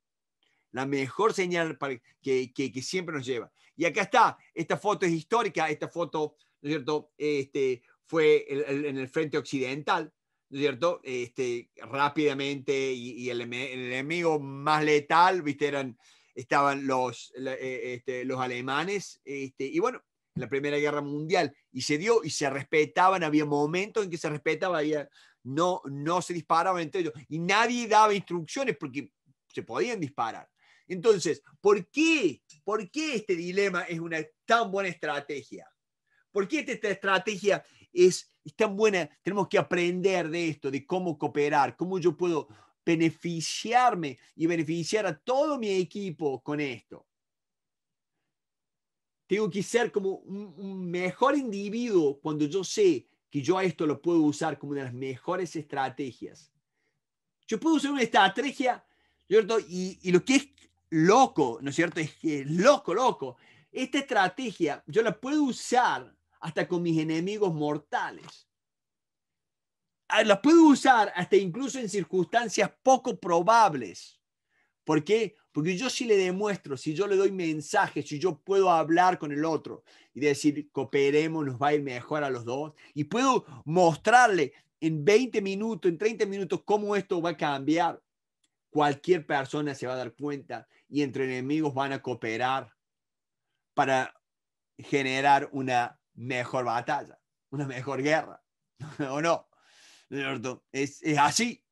La mejor señal para que, que, siempre nos lleva. Y acá está, esta foto es histórica, esta foto, ¿no es cierto? Este, fue en el frente occidental, cierto? Este, rápidamente y, el, enemigo más letal, ¿viste? Eran, estaban los, eh, este, los alemanes, este, y bueno, la Primera Guerra Mundial, y se dio y se respetaban, había momentos en que se respetaba, había, no, no se disparaban entre ellos, y nadie daba instrucciones porque se podían disparar. Entonces, ¿por qué, ¿por qué este dilema es una tan buena estrategia? ¿Por qué esta estrategia es, tan buena, tenemos que aprender de esto, de cómo cooperar, cómo yo puedo beneficiarme y beneficiar a todo mi equipo con esto. Tengo que ser como un, mejor individuo cuando yo sé que yo a esto lo puedo usar como una de las mejores estrategias. Yo puedo usar una estrategia, ¿cierto? Y, lo que es loco, ¿no es cierto? Es que es loco, loco. Esta estrategia yo la puedo usar hasta con mis enemigos mortales. Ah, Las puedo usar hasta incluso en circunstancias poco probables. ¿Por qué? Porque yo si le demuestro, si yo le doy mensajes, si yo puedo hablar con el otro y decir, cooperemos, nos va a ir mejor a los dos, y puedo mostrarle en 20 minutos, en 30 minutos, cómo esto va a cambiar, cualquier persona se va a dar cuenta y entre enemigos van a cooperar para generar una mejor batalla, una mejor guerra, ¿o no? es, es, así.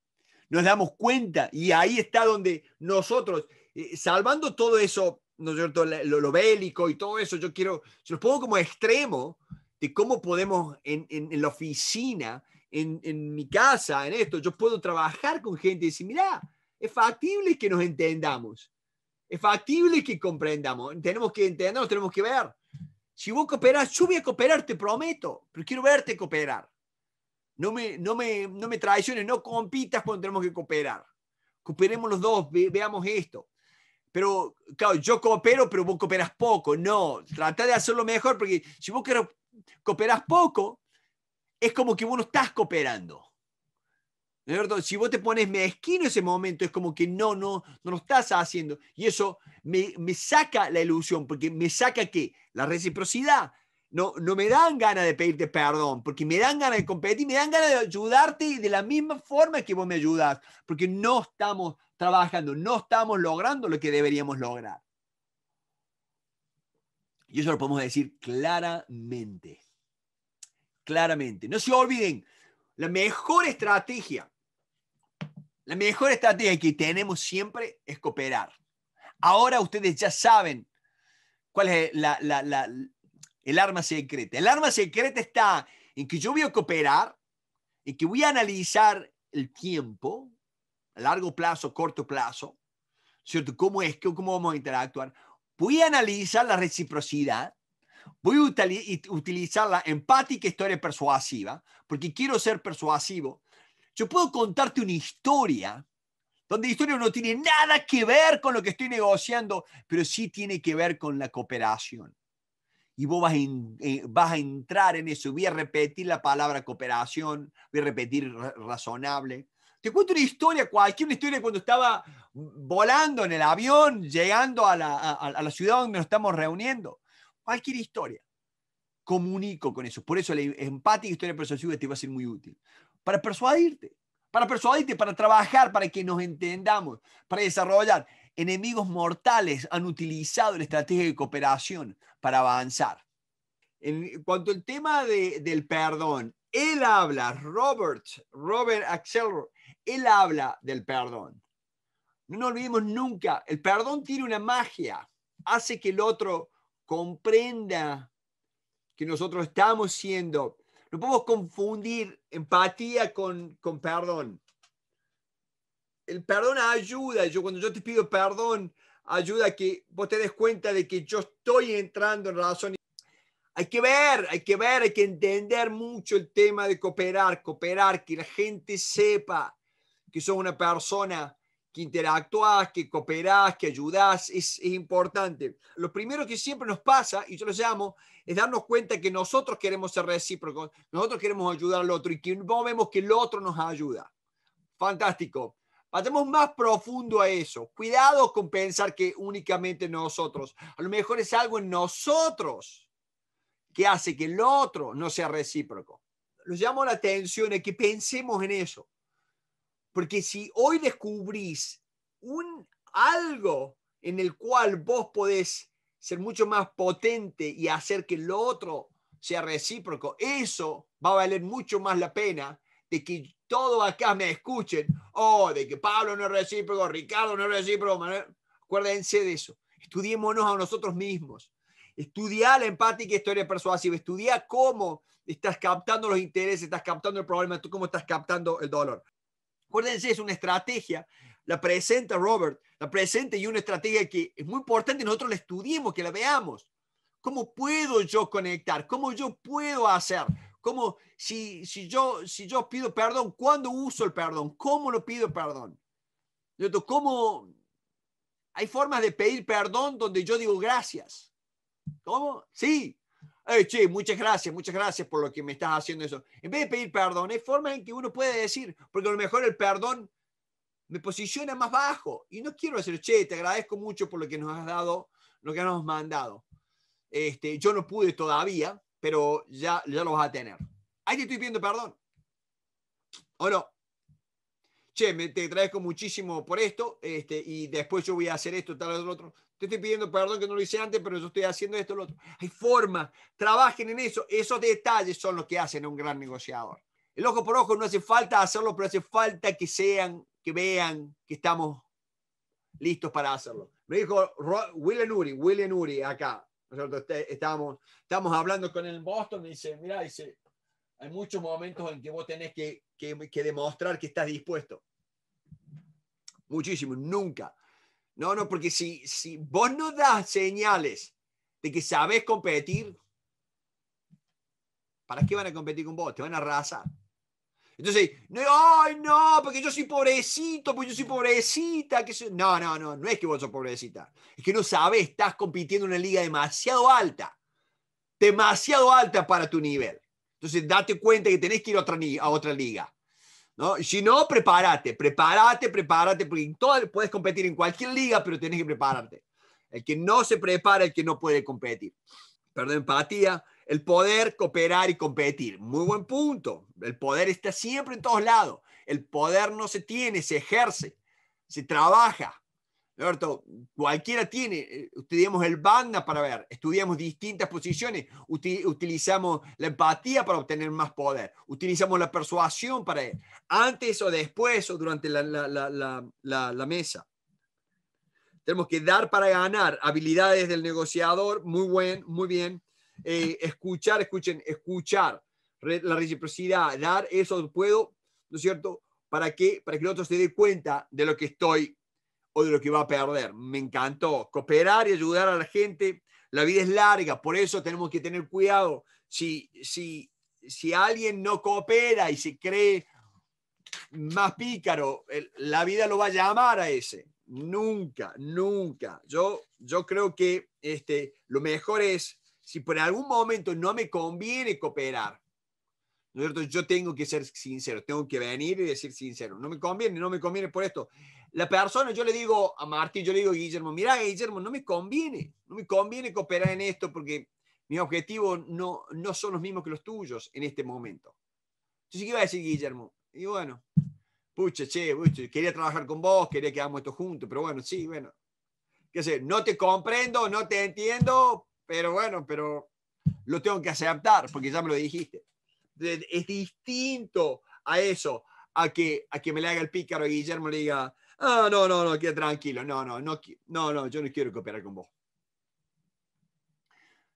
Nos damos cuenta y ahí está donde nosotros, eh, salvando todo eso, ¿no cierto? Lo, lo, bélico y todo eso, yo quiero, se los pongo como extremo de cómo podemos en, en, la oficina, en, en, mi casa, en esto, yo puedo trabajar con gente y decir, mira, es factible que nos entendamos, es factible que comprendamos, tenemos que entendernos, tenemos que ver. Si vos cooperás, yo voy a cooperar, te prometo, pero quiero verte cooperar. No me, no me, no me traiciones, no compitas cuando tenemos que cooperar. Cooperemos los dos, veamos esto. Pero, claro, yo coopero, pero vos cooperas poco. No, trata de hacerlo mejor, porque si vos cooperás poco, es como que vos no estás cooperando. Si vos te pones mezquino en ese momento, es como que no, no, no lo estás haciendo. Y eso me, saca la ilusión, porque me saca que la reciprocidad. No, no me dan ganas de pedirte perdón, porque me dan ganas de competir, me dan ganas de ayudarte de la misma forma que vos me ayudas, porque no estamos trabajando, no estamos logrando lo que deberíamos lograr. Y eso lo podemos decir claramente. Claramente. No se olviden, la mejor estrategia la mejor estrategia que tenemos siempre es cooperar. Ahora ustedes ya saben cuál es el arma secreta. El arma secreta está en que yo voy a cooperar, y que voy a analizar el tiempo, a largo plazo, corto plazo, ¿cierto? ¿Cómo es que cómo vamos a interactuar? Voy a analizar la reciprocidad, voy a utilizar la empática historia persuasiva, porque quiero ser persuasivo, yo puedo contarte una historia donde la historia no tiene nada que ver con lo que estoy negociando, pero sí tiene que ver con la cooperación. Y vos vas, eh, vas a entrar en eso. Voy a repetir la palabra cooperación, voy a repetir razonable. Te cuento una historia, cualquier historia cuando estaba volando en el avión, llegando a la, ciudad donde nos estamos reuniendo. Cualquier historia. Comunico con eso. Por eso la empática historia persuasiva te va a ser muy útil para persuadirte, para persuadirte, para trabajar, para que nos entendamos, para desarrollar. Enemigos mortales han utilizado la estrategia de cooperación para avanzar. En cuanto al tema del perdón, él habla, Robert, Robert Axel, él habla del perdón. No nos olvidemos nunca, el perdón tiene una magia, hace que el otro comprenda que nosotros estamos siendo no podemos confundir empatía con, con perdón. El perdón ayuda. Yo cuando yo te pido perdón, ayuda a que vos te des cuenta de que yo estoy entrando en razón. Hay que ver, hay que ver, hay que entender mucho el tema de cooperar, cooperar, que la gente sepa que soy una persona que interactuás, que cooperás, que ayudás, es, importante. Lo primero que siempre nos pasa, y yo lo llamo, es darnos cuenta que nosotros queremos ser recíprocos, nosotros queremos ayudar al otro y que no vemos que el otro nos ayuda. Fantástico. Vayamos más profundo a eso. Cuidado con pensar que únicamente nosotros. A lo mejor es algo en nosotros que hace que el otro no sea recíproco. Lo llamo la atención a que pensemos en eso porque si hoy descubrís un algo en el cual vos podés ser mucho más potente y hacer que lo otro sea recíproco, eso va a valer mucho más la pena de que todos acá me escuchen, oh, de que Pablo no es recíproco, Ricardo no es recíproco. Acuérdense de eso. Estudiémonos a nosotros mismos. Estudia la empática historia persuasiva. Estudia cómo estás captando los intereses, estás captando el problema, tú cómo estás captando el dolor. Acuérdense, es una estrategia, la presenta Robert, la presenta y una estrategia que es muy importante nosotros la estudiemos, que la veamos. ¿Cómo puedo yo conectar? ¿Cómo yo puedo hacer? ¿Cómo, si, si, yo, si yo pido perdón, ¿cuándo uso el perdón? ¿Cómo lo pido perdón? ¿Cómo? Hay formas de pedir perdón donde yo digo gracias. ¿Cómo? Sí, che, muchas gracias, muchas gracias por lo que me estás haciendo eso. En vez de pedir perdón, hay formas en que uno puede decir, porque a lo mejor el perdón me posiciona más bajo y no quiero decir, che, te agradezco mucho por lo que nos has dado, lo que nos has mandado. Este, yo no pude todavía, pero ya, ya lo vas a tener. Ahí te estoy pidiendo perdón. ¿O no? che, me, te agradezco muchísimo por esto, este, y después yo voy a hacer esto, tal, vez el otro. Te estoy pidiendo perdón que no lo hice antes, pero yo estoy haciendo esto, lo otro. Hay forma, trabajen en eso. Esos detalles son los que hacen a un gran negociador. El ojo por ojo no hace falta hacerlo, pero hace falta que sean, que vean que estamos listos para hacerlo. Me dijo William Uri, William Uri acá. Nosotros este, estábamos, estamos hablando con el Boston y dice, mira, dice, hay muchos momentos en que vos tenés que, que, demostrar que estás dispuesto. Muchísimo, nunca. No, no, porque si, si vos no das señales de que sabes competir, ¿para qué van a competir con vos? Te van a arrasar. Entonces, no, ay, no, porque yo soy pobrecito, porque yo soy pobrecita. Que No, no, no, no es que vos sos pobrecita. Es que no sabes, estás compitiendo en una liga demasiado alta. Demasiado alta para tu nivel. Entonces, date cuenta que tenés que ir a otra, a otra liga. ¿no? Si no, prepárate, prepárate, prepárate, porque todo, puedes competir en cualquier liga, pero tenés que prepararte. El que no se prepara, el que no puede competir. Perdón, empatía. El poder cooperar y competir. Muy buen punto. El poder está siempre en todos lados. El poder no se tiene, se ejerce, se trabaja cierto? cualquiera tiene, eh, estudiamos el banda para ver, estudiamos distintas posiciones, utilizamos la empatía para obtener más poder, utilizamos la persuasión para antes o después o durante la, mesa. Tenemos que dar para ganar habilidades del negociador, muy, buen, muy bien. Eh, escuchar, escuchen, escuchar, la reciprocidad, dar eso puedo, ¿no es cierto? Para que, para que el otro se dé cuenta de lo que estoy o de lo que va a perder. Me encantó. Cooperar y ayudar a la gente. La vida es larga, por eso tenemos que tener cuidado. Si, si, si alguien no coopera y se cree más pícaro, la vida lo va a llamar a ese. Nunca, nunca. Yo, yo creo que este, lo mejor es, si por algún momento no me conviene cooperar, cierto? yo tengo que ser sincero, tengo que venir y decir sincero, no me conviene, no me conviene por esto la persona, yo le digo a Martín, yo le digo a Guillermo, mira Guillermo, no me conviene, no me conviene cooperar en esto porque mis objetivos no, no son los mismos que los tuyos en este momento. sí ¿qué iba a decir Guillermo? Y bueno, pucha, che, pucha, quería trabajar con vos, quería que hagamos esto juntos, pero bueno, sí, bueno. ¿Qué sé? No te comprendo, no te entiendo, pero bueno, pero lo tengo que aceptar porque ya me lo dijiste. Es distinto a eso, a que, a que me le haga el pícaro a Guillermo le diga, Ah, no, no, no, queda tranquilo, no, no, no, no, no, yo no quiero cooperar con vos.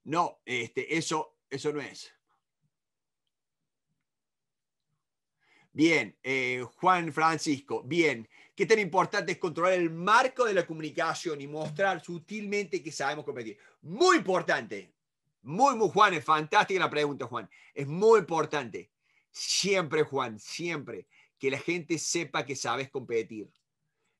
No, este, eso, eso no es. Bien, eh, Juan Francisco, bien. ¿Qué tan importante es controlar el marco de la comunicación y mostrar sutilmente que sabemos competir? Muy importante. Muy, muy, Juan, es fantástica la pregunta, Juan. Es muy importante. Siempre, Juan, siempre, que la gente sepa que sabes competir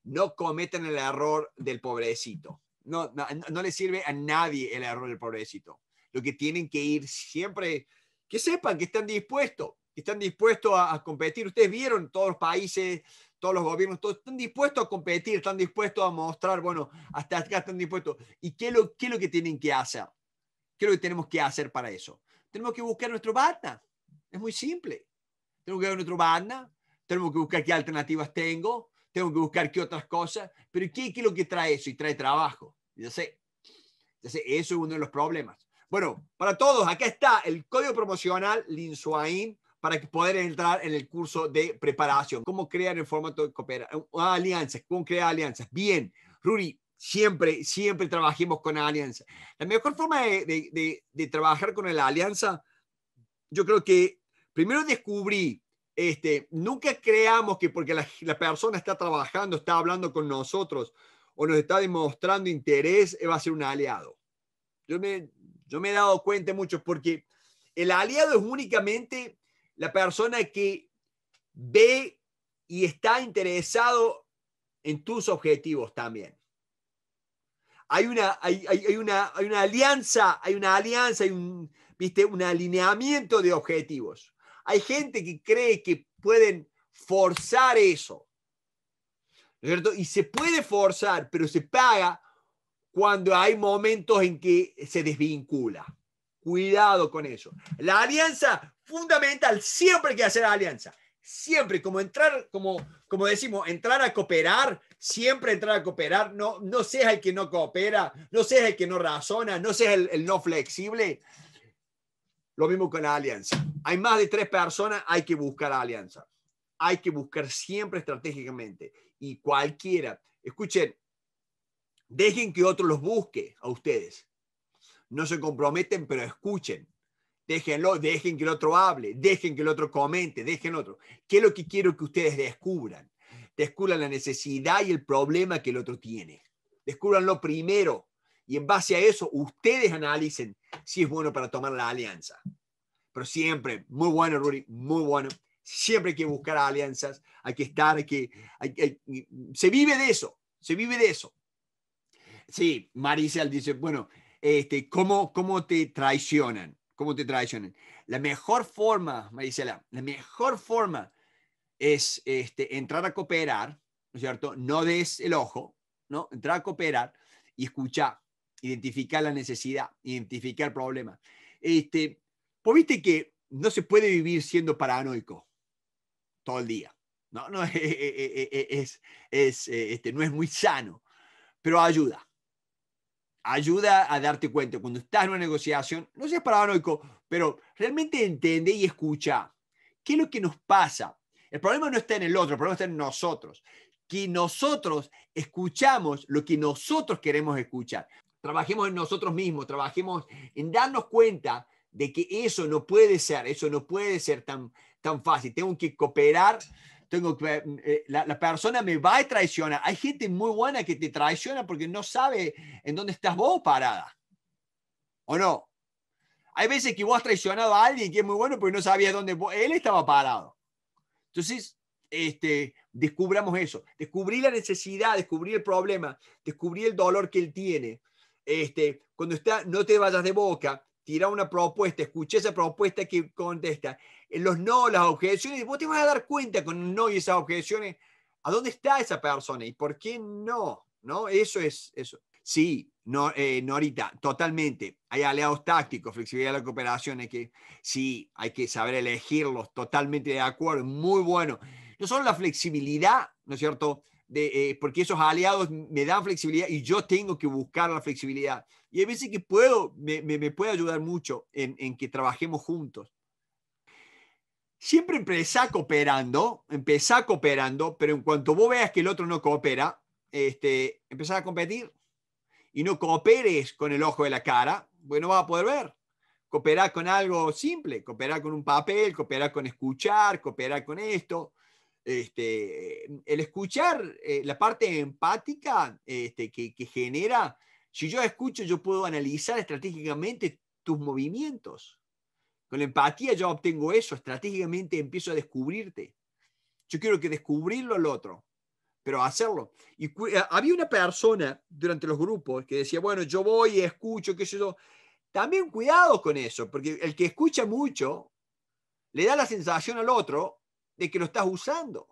no cometan el error del pobrecito. No, no, le sirve a nadie el error del pobrecito. Lo que tienen que ir siempre, que sepan que están dispuestos, están dispuestos a, competir. Ustedes vieron todos los países, todos los gobiernos, todos están dispuestos a competir, están dispuestos a mostrar, bueno, hasta acá están dispuestos. ¿Y qué es lo, qué lo que tienen que hacer? ¿Qué es lo que tenemos que hacer para eso? Tenemos que buscar nuestro batna. Es muy simple. Tenemos que buscar nuestro batna. tenemos que buscar qué alternativas tengo, tengo que buscar qué otras cosas, pero ¿qué, es lo que trae eso? Y trae trabajo. Ya sé, ya sé, eso es uno de los problemas. Bueno, para todos, acá está el código promocional Linsuain para poder entrar en el curso de preparación. ¿Cómo crear el formato de cooperación? Ah, alianzas, ¿cómo crear alianzas? Bien, Ruri, siempre, siempre trabajemos con alianzas. La mejor forma de, de trabajar con la alianza, yo creo que primero descubrí este, nunca creamos que porque la, persona está trabajando, está hablando con nosotros o nos está demostrando interés, eh, va a ser un aliado. Yo me, yo me he dado cuenta mucho porque el aliado es únicamente la persona que ve y está interesado en tus objetivos también. Hay una, hay, una, una alianza, hay una alianza, hay ¿viste? un alineamiento de objetivos. Hay gente que cree que pueden forzar eso. cierto? Y se puede forzar, pero se paga cuando hay momentos en que se desvincula. Cuidado con eso. La alianza fundamental, siempre hay que hacer alianza. Siempre, como entrar, como, como decimos, entrar a cooperar, siempre entrar a cooperar. No, no seas el que no coopera, no seas el que no razona, no seas el, el no flexible. Lo mismo con la alianza. Hay más de tres personas, hay que buscar la alianza. Hay que buscar siempre estratégicamente. Y cualquiera, escuchen, dejen que otro los busque a ustedes. No se comprometen, pero escuchen. Déjenlo, dejen que el otro hable, dejen que el otro comente, dejen otro. ¿Qué es lo que quiero que ustedes descubran? Descubran la necesidad y el problema que el otro tiene. Descúbranlo primero y en base a eso ustedes analicen si es bueno para tomar la alianza. Pero siempre, muy bueno, Ruri muy bueno. Siempre hay que buscar alianzas, hay que estar, que... Mm, se vive de eso, se vive de eso. Sí, Maricel dice, bueno, este, ¿cómo, ¿cómo te traicionan? ¿Cómo te traicionan? La mejor forma, Maricela, la mejor forma es este, entrar a cooperar, ¿no es cierto? No des el ojo, ¿no? Entrar a cooperar y escuchar identificar la necesidad, identificar el problema. Este, pues viste que no se puede vivir siendo paranoico todo el día. No, no, es, este, no es muy sano, pero ayuda. Ayuda a darte cuenta. Cuando estás en una negociación, no seas paranoico, pero realmente entiende y escucha. ¿Qué es lo que nos pasa? El problema no está en el otro, el problema está en nosotros. Que nosotros escuchamos lo que nosotros queremos escuchar trabajemos en nosotros mismos, trabajemos en darnos cuenta de que eso no puede ser, eso no puede ser tan, tan fácil. Tengo que cooperar, tengo que, eh, eh, la, la, persona me va a traicionar. Hay gente muy buena que te traiciona porque no sabe en dónde estás vos parada. ¿O no? Hay veces que vos has traicionado a alguien que es muy bueno porque no sabías dónde él estaba parado. Entonces, este, descubramos eso. Descubrí la necesidad, descubrí el problema, descubrí el dolor que él tiene este, cuando está, no te vayas de boca, tira una propuesta, escucha esa propuesta que contesta. Los no, las objeciones, vos te vas a dar cuenta con el no y esas objeciones, ¿a dónde está esa persona y por qué no? ¿No? Eso es eso. Sí, no, eh, Norita, totalmente. Hay aliados tácticos, flexibilidad de la cooperación, que, sí, hay que saber elegirlos, totalmente de acuerdo, muy bueno. No solo la flexibilidad, ¿no es cierto? Eh, porque esos aliados me dan flexibilidad y yo tengo que buscar la flexibilidad. Y hay veces que puedo, me, puede ayudar mucho en, que trabajemos juntos. Siempre empezá cooperando, empezá cooperando, pero en cuanto vos veas que el otro no coopera, este, empezá a competir y no cooperes con el ojo de la cara, bueno pues no vas a poder ver. Cooperar con algo simple, cooperar con un papel, cooperar con escuchar, cooperar con esto, este, el escuchar eh, la parte empática este, que, genera, si yo escucho, yo puedo analizar estratégicamente tus movimientos. Con la empatía yo obtengo eso, estratégicamente empiezo a descubrirte. Yo quiero que descubrirlo al otro, pero hacerlo. Y eh, había una persona durante los grupos que decía, bueno, yo voy y escucho, qué sé yo. También cuidado con eso, porque el que escucha mucho le da la sensación al otro de que lo estás usando.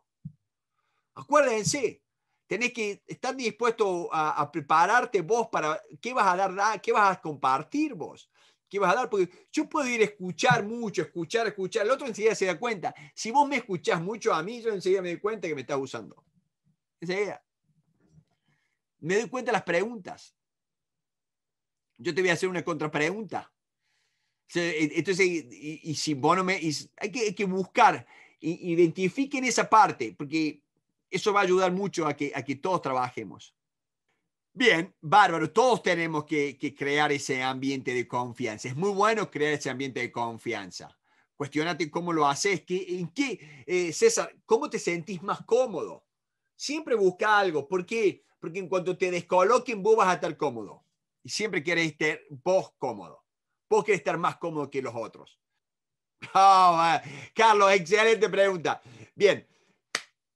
Acuérdense, tenés que estar dispuesto a, prepararte vos para qué vas a dar, qué vas a compartir vos, qué vas a dar, porque yo puedo ir a escuchar mucho, escuchar, escuchar, el otro enseguida se da cuenta. Si vos me escuchás mucho a mí, yo enseguida me doy cuenta que me estás usando. Me doy cuenta de las preguntas. Yo te voy a hacer una contrapregunta. E, entonces, y, si vos no me, hay que buscar identifiquen esa parte, porque eso va a ayudar mucho a que, a todos trabajemos. Bien, bárbaro, todos tenemos que, crear ese ambiente de confianza. Es muy bueno crear ese ambiente de confianza. Cuestionate cómo lo haces, en qué, eh, César, cómo te sentís más cómodo. Siempre busca algo, ¿por qué? Porque en cuanto te descoloquen, vos vas a estar cómodo. Y siempre querés estar vos cómodo. Vos querés estar más cómodo que los otros. Oh, Carlos, excelente pregunta. Bien,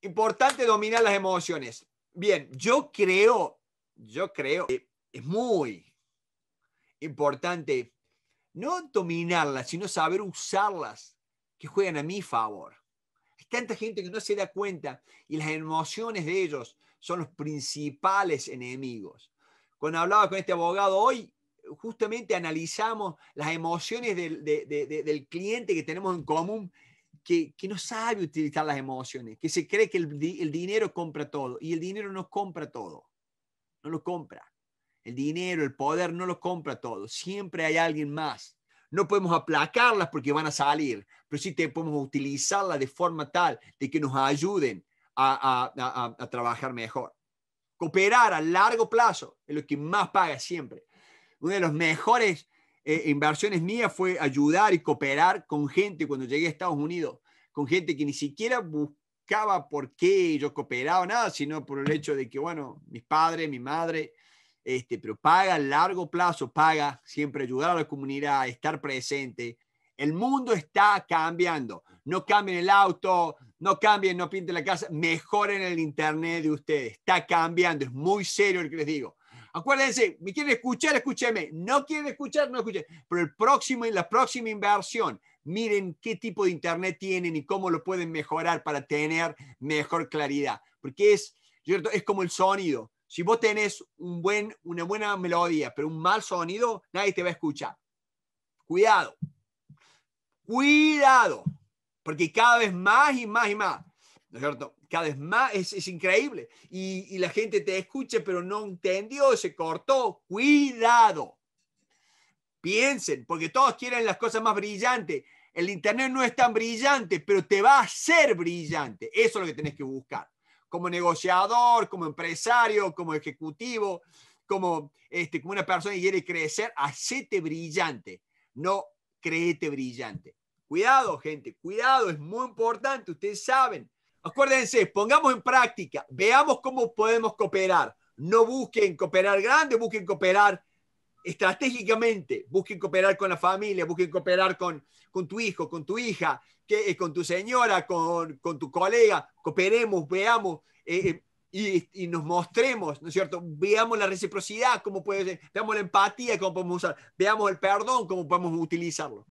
importante dominar las emociones. Bien, yo creo, yo creo que es muy importante no dominarlas, sino saber usarlas que juegan a mi favor. Hay tanta gente que no se da cuenta y las emociones de ellos son los principales enemigos. Cuando hablaba con este abogado hoy, justamente analizamos las emociones del, cliente que tenemos en común, que, no sabe utilizar las emociones, que se cree que el, dinero compra todo y el dinero no compra todo, no lo compra. El dinero, el poder no lo compra todo, siempre hay alguien más no podemos aplacarlas porque van a salir, pero sí te podemos utilizarlas de forma tal de que nos ayuden a, a, trabajar mejor. Cooperar a largo plazo es lo que más paga siempre. Una de las mejores eh, inversiones mías fue ayudar y cooperar con gente cuando llegué a Estados Unidos, con gente que ni siquiera buscaba por qué yo cooperaba, nada, sino por el hecho de que, bueno, mis padres, mi madre, este, pero paga a largo plazo, paga siempre ayudar a la comunidad, estar presente. El mundo está cambiando. No cambien el auto, no cambien, no pinten la casa, mejoren el Internet de ustedes. Está cambiando, es muy serio lo que les digo. Acuérdense, me quieren escuchar, escúcheme. No quieren escuchar, no escuchen. Pero el próximo, y la próxima inversión, miren qué tipo de internet tienen y cómo lo pueden mejorar para tener mejor claridad. Porque es, ¿cierto? es como el sonido. Si vos tenés un buen, una buena melodía, pero un mal sonido, nadie te va a escuchar. Cuidado. Cuidado. Porque cada vez más y más y más. ¿No es cierto? cada vez más, es, increíble. Y, la gente te escucha, pero no entendió, se cortó. Cuidado. Piensen, porque todos quieren las cosas más brillantes. El Internet no es tan brillante, pero te va a hacer brillante. Eso es lo que tenés que buscar. Como negociador, como empresario, como ejecutivo, como, este, como una persona que quiere crecer, hacete brillante. No creete brillante. Cuidado, gente, cuidado, es muy importante, ustedes saben. Acuérdense, pongamos en práctica, veamos cómo podemos cooperar. No busquen cooperar grande, busquen cooperar estratégicamente, busquen cooperar con la familia, busquen cooperar con, con tu hijo, con tu hija, eh, con tu señora, con, tu colega, cooperemos, veamos eh, eh, y, nos mostremos, ¿no es cierto? Veamos la reciprocidad, cómo puede veamos la empatía, cómo podemos usar, veamos el perdón, cómo podemos utilizarlo.